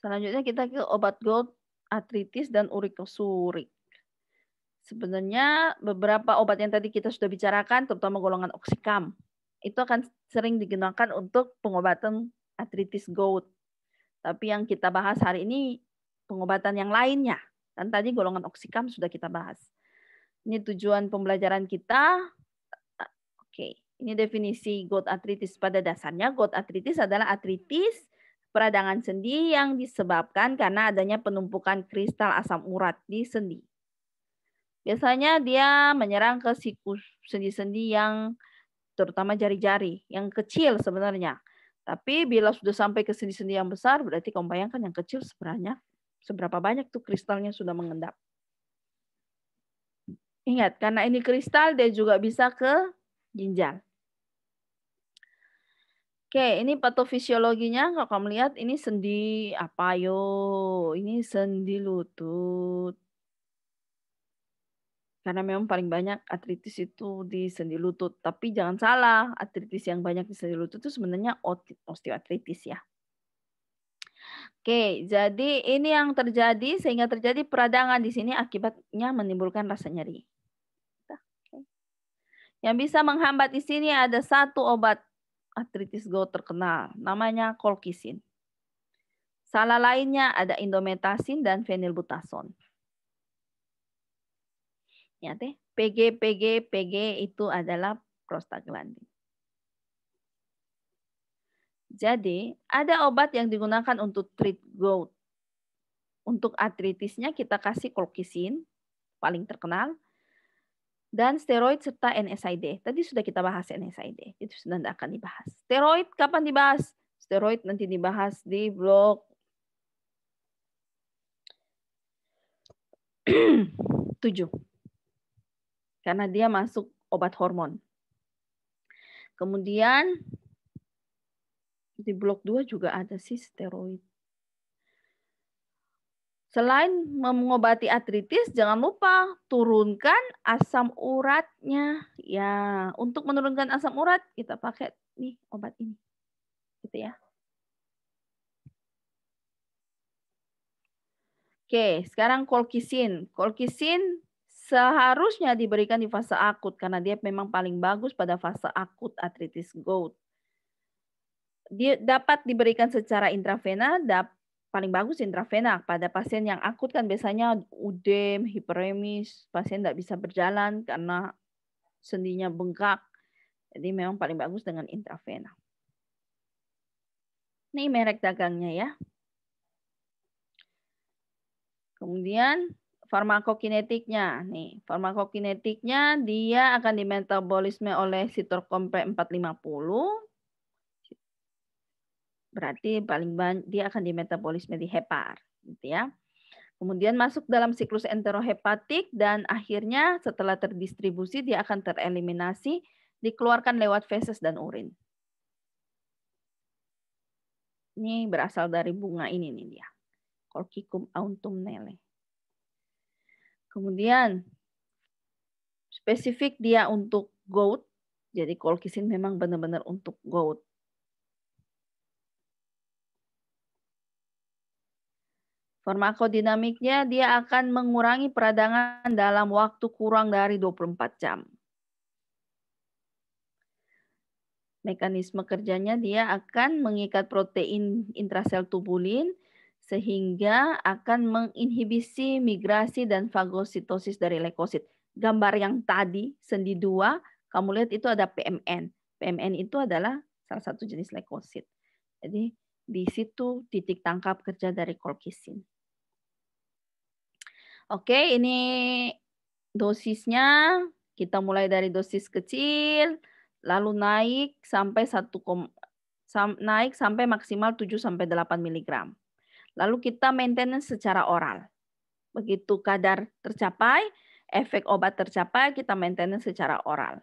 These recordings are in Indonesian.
Selanjutnya kita ke obat gold artritis dan urikosurik. Sebenarnya beberapa obat yang tadi kita sudah bicarakan, terutama golongan oksikam, itu akan sering digunakan untuk pengobatan artritis gout. Tapi yang kita bahas hari ini pengobatan yang lainnya. Dan tadi golongan oksikam sudah kita bahas. Ini tujuan pembelajaran kita. Oke, ini definisi gout artritis pada dasarnya. Gout artritis adalah artritis peradangan sendi yang disebabkan karena adanya penumpukan kristal asam urat di sendi. Biasanya dia menyerang ke siku sendi-sendi yang terutama jari-jari yang kecil sebenarnya. Tapi bila sudah sampai ke sendi-sendi yang besar, berarti kamu bayangkan yang kecil sebenarnya seberapa banyak tuh kristalnya sudah mengendap. Ingat, karena ini kristal dia juga bisa ke ginjal. Oke, ini patofisiologinya kalau kamu lihat ini sendi apa yo? Ini sendi lutut. Karena memang paling banyak artritis itu di sendi lutut. Tapi jangan salah, artritis yang banyak di sendi lutut itu sebenarnya osteoartritis ya. Oke, jadi ini yang terjadi sehingga terjadi peradangan di sini akibatnya menimbulkan rasa nyeri. Yang bisa menghambat di sini ada satu obat artritis gout terkenal, namanya kolkisin. Salah lainnya ada indometasin dan fenilbutason. Ya teh, PG, PG, PG itu adalah prostaglandin. Jadi, ada obat yang digunakan untuk treat gout. Untuk artritisnya kita kasih kolkisin, paling terkenal dan steroid serta NSAID. Tadi sudah kita bahas NSAID, itu sudah tidak akan dibahas. Steroid kapan dibahas? Steroid nanti dibahas di blok 7. Karena dia masuk obat hormon. Kemudian di blok 2 juga ada sih steroid. Selain mengobati artritis, jangan lupa turunkan asam uratnya. Ya, untuk menurunkan asam urat kita pakai nih obat ini. Gitu ya. Oke, sekarang kolkisin. Kolkisin seharusnya diberikan di fase akut karena dia memang paling bagus pada fase akut artritis gout. Dia dapat diberikan secara intravena, dapat paling bagus intravena pada pasien yang akut kan biasanya udem, hiperemis, pasien tidak bisa berjalan karena sendinya bengkak. Jadi memang paling bagus dengan intravena. Ini merek dagangnya ya. Kemudian farmakokinetiknya. Nih, farmakokinetiknya dia akan dimetabolisme oleh sitokrom P450 Berarti paling banyak dia akan di metabolisme di hepar, gitu ya. Kemudian masuk dalam siklus enterohepatik dan akhirnya setelah terdistribusi dia akan tereliminasi dikeluarkan lewat feses dan urin. Ini berasal dari bunga ini nih dia. Colchicum autumnale. Kemudian spesifik dia untuk goat, Jadi kolkisin memang benar-benar untuk goat. Farmakodinamiknya dia akan mengurangi peradangan dalam waktu kurang dari 24 jam. Mekanisme kerjanya dia akan mengikat protein intrasel tubulin sehingga akan menginhibisi migrasi dan fagositosis dari leukosit. Gambar yang tadi sendi dua, kamu lihat itu ada PMN. PMN itu adalah salah satu jenis leukosit. Jadi di situ titik tangkap kerja dari colchicine. Oke, ini dosisnya. Kita mulai dari dosis kecil, lalu naik sampai 1, naik sampai maksimal 7 sampai 8 mg. Lalu kita maintenance secara oral. Begitu kadar tercapai, efek obat tercapai, kita maintenance secara oral.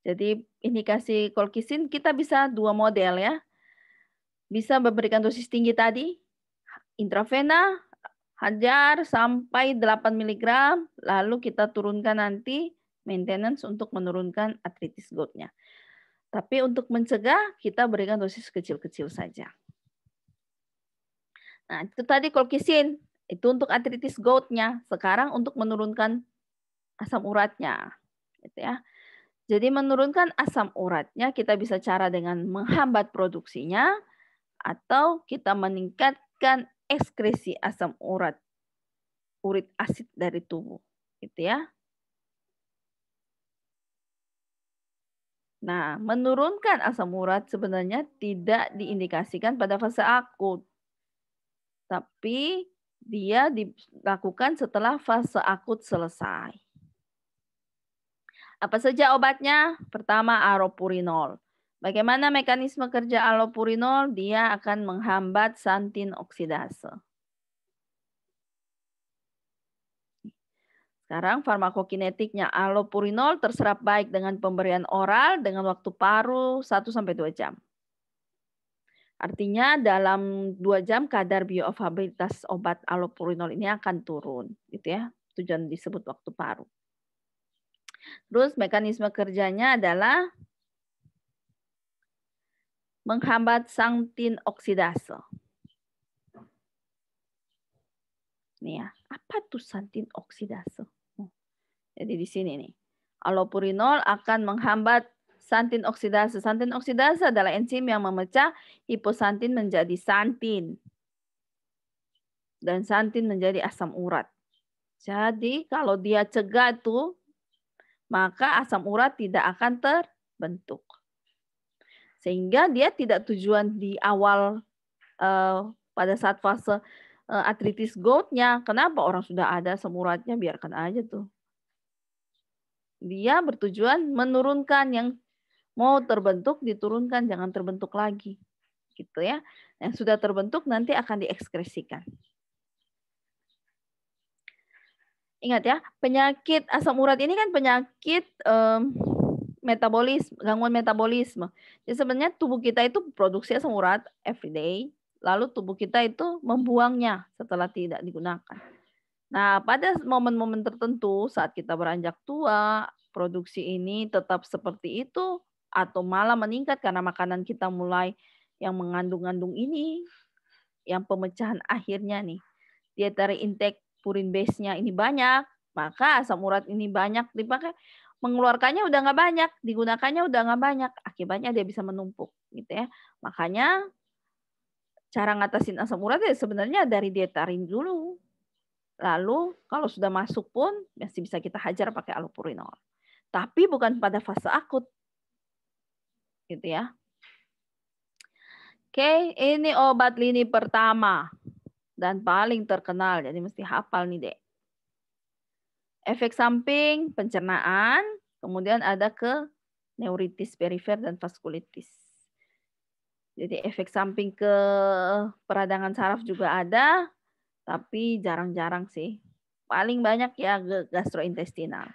Jadi indikasi kolkisin kita bisa dua model ya. Bisa memberikan dosis tinggi tadi, intravena, hajar sampai 8 mg, lalu kita turunkan nanti maintenance untuk menurunkan artritis goutnya. Tapi untuk mencegah, kita berikan dosis kecil-kecil saja. Nah, itu tadi kolkisin. Itu untuk artritis goutnya. Sekarang untuk menurunkan asam uratnya. Gitu ya. Jadi menurunkan asam uratnya kita bisa cara dengan menghambat produksinya atau kita meningkatkan ekskresi asam urat urit asid dari tubuh gitu ya. Nah, menurunkan asam urat sebenarnya tidak diindikasikan pada fase akut. Tapi dia dilakukan setelah fase akut selesai. Apa saja obatnya? Pertama, aropurinol. Bagaimana mekanisme kerja aropurinol? Dia akan menghambat santin oksidase. Sekarang farmakokinetiknya alopurinol terserap baik dengan pemberian oral dengan waktu paru 1 2 jam. Artinya dalam 2 jam kadar bioavailabilitas obat alopurinol ini akan turun gitu ya. Tujuan disebut waktu paru. Terus mekanisme kerjanya adalah menghambat santin oksidase. Nih ya, apa tuh santin oksidase? Hmm, jadi di sini nih, allopurinol akan menghambat santin oksidase. Santin oksidase adalah enzim yang memecah hiposantin menjadi santin. Dan santin menjadi asam urat. Jadi kalau dia cegah tuh maka asam urat tidak akan terbentuk. Sehingga dia tidak tujuan di awal uh, pada saat fase uh, artritis goutnya. Kenapa orang sudah ada semuratnya biarkan aja tuh. Dia bertujuan menurunkan yang mau terbentuk diturunkan jangan terbentuk lagi gitu ya. Yang sudah terbentuk nanti akan diekskresikan. ingat ya, penyakit asam urat ini kan penyakit um, metabolisme, gangguan metabolisme. Jadi sebenarnya tubuh kita itu produksi asam urat everyday lalu tubuh kita itu membuangnya setelah tidak digunakan. Nah, pada momen-momen tertentu saat kita beranjak tua, produksi ini tetap seperti itu atau malah meningkat karena makanan kita mulai yang mengandung-ngandung ini, yang pemecahan akhirnya nih dietary intake purin base-nya ini banyak, maka asam urat ini banyak dipakai mengeluarkannya udah nggak banyak, digunakannya udah nggak banyak, akibatnya dia bisa menumpuk gitu ya. Makanya cara ngatasin asam urat ya sebenarnya dari dietarin dulu. Lalu kalau sudah masuk pun masih bisa kita hajar pakai allopurinol. Tapi bukan pada fase akut. Gitu ya. Oke, ini obat lini pertama dan paling terkenal. Jadi mesti hafal nih, deh. Efek samping pencernaan, kemudian ada ke neuritis perifer dan vaskulitis. Jadi efek samping ke peradangan saraf juga ada, tapi jarang-jarang sih. Paling banyak ya ke gastrointestinal.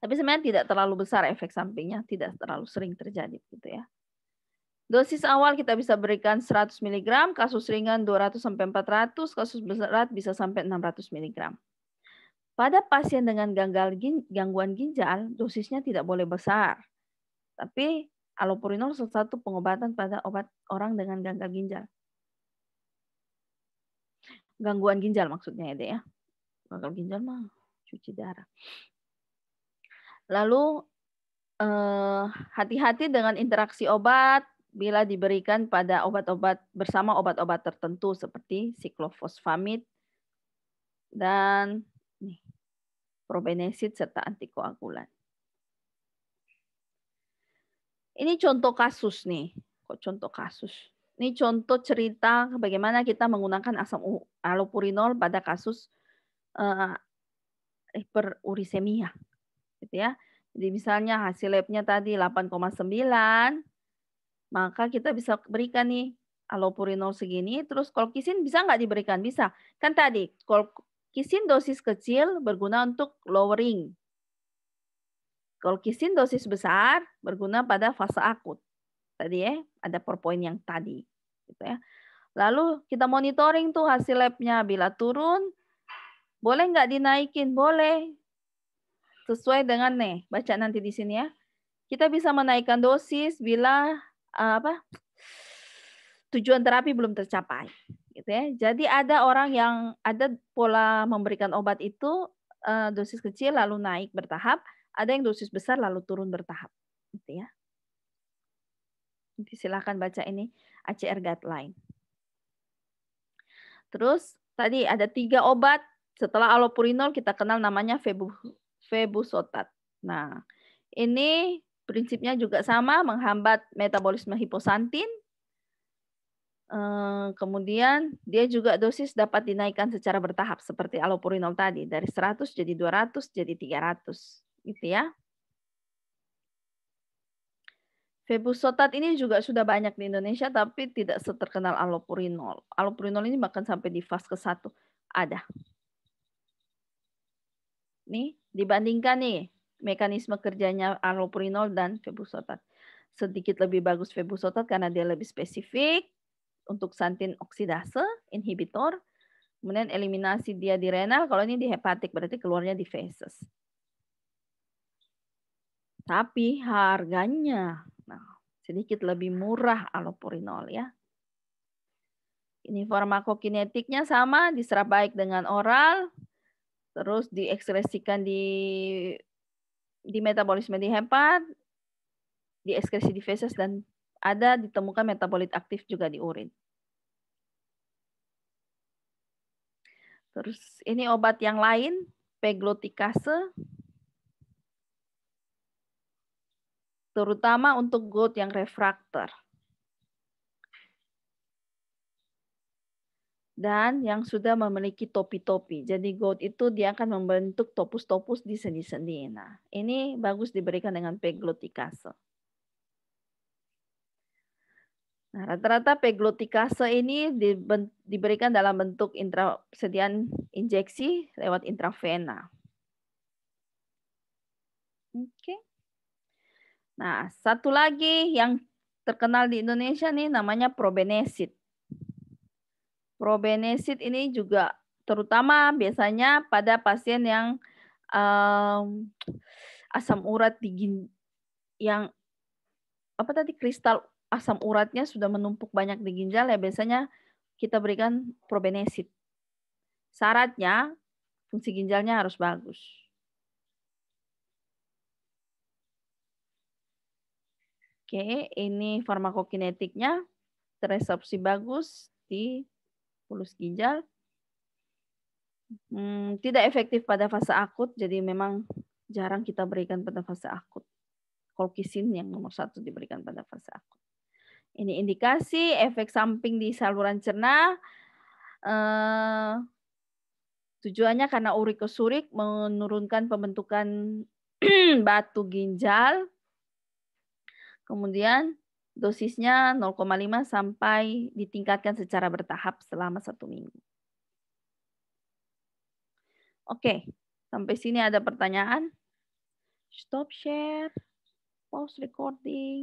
Tapi sebenarnya tidak terlalu besar efek sampingnya, tidak terlalu sering terjadi gitu ya. Dosis awal kita bisa berikan 100 mg, kasus ringan 200 sampai 400, kasus berat bisa sampai 600 mg. Pada pasien dengan gangguan ginjal, dosisnya tidak boleh besar. Tapi alopurinol salah satu pengobatan pada obat orang dengan gangguan ginjal. Gangguan ginjal maksudnya ya, ya. Gagal ginjal mah cuci darah. Lalu eh, hati-hati eh, dengan interaksi obat, bila diberikan pada obat-obat bersama obat-obat tertentu seperti siklofosfamid dan nih, probenesid serta antikoagulan. Ini contoh kasus nih, kok contoh kasus. Ini contoh cerita bagaimana kita menggunakan asam alopurinol pada kasus uh, eh, hiperurisemia, eh, gitu ya. Jadi misalnya hasil labnya tadi 8,9, maka kita bisa berikan nih alopurinol segini. Terus kolkisin bisa nggak diberikan? Bisa. Kan tadi kolkisin dosis kecil berguna untuk lowering. Kolkisin dosis besar berguna pada fase akut. Tadi ya, ada PowerPoint yang tadi. Gitu ya. Lalu kita monitoring tuh hasil labnya. Bila turun, boleh nggak dinaikin? Boleh. Sesuai dengan nih, baca nanti di sini ya. Kita bisa menaikkan dosis bila Eh, apa tujuan terapi belum tercapai gitu ya. Jadi ada orang yang ada pola memberikan obat itu eh, dosis kecil lalu naik bertahap, ada yang dosis besar lalu turun bertahap gitu ya. silahkan baca ini ACR guideline. Terus tadi ada tiga obat setelah allopurinol kita kenal namanya febusotat. Nah, ini prinsipnya juga sama, menghambat metabolisme hiposantin. Eh, kemudian dia juga dosis dapat dinaikkan secara bertahap seperti allopurinol tadi dari 100 jadi 200 jadi 300 gitu ya. Febusotat ini juga sudah banyak di Indonesia tapi tidak seterkenal allopurinol. Allopurinol ini bahkan sampai di fase ke-1 ada. Nih, dibandingkan nih mekanisme kerjanya allopurinol dan febusotat. Sedikit lebih bagus febusotat karena dia lebih spesifik untuk santin oksidase inhibitor. Kemudian eliminasi dia di renal, kalau ini di hepatik berarti keluarnya di feses. Tapi harganya nah, sedikit lebih murah allopurinol ya. Ini farmakokinetiknya sama, diserap baik dengan oral, terus diekspresikan di di metabolisme di hepat, di ekskresi di feses dan ada ditemukan metabolit aktif juga di urin. Terus ini obat yang lain, peglotikase. Terutama untuk gout yang refraktor. dan yang sudah memiliki topi-topi. Jadi goat itu dia akan membentuk topus-topus di sendi-sendi. Nah, ini bagus diberikan dengan peglotikase. Nah, rata-rata peglotikase ini diberikan dalam bentuk intra sedian injeksi lewat intravena. Oke. Okay. Nah, satu lagi yang terkenal di Indonesia nih namanya probenesid. Probenesid ini juga terutama biasanya pada pasien yang um, asam urat di yang apa tadi kristal asam uratnya sudah menumpuk banyak di ginjal ya biasanya kita berikan probenesid. Syaratnya fungsi ginjalnya harus bagus. Oke, ini farmakokinetiknya teresopsi bagus di Pulus ginjal. Hmm, tidak efektif pada fase akut, jadi memang jarang kita berikan pada fase akut. Kolkisin yang nomor satu diberikan pada fase akut. Ini indikasi efek samping di saluran cerna. Eh, tujuannya karena urikosurik menurunkan pembentukan batu ginjal. Kemudian Dosisnya 0,5 sampai ditingkatkan secara bertahap selama satu minggu. Oke, sampai sini ada pertanyaan? Stop share, pause recording.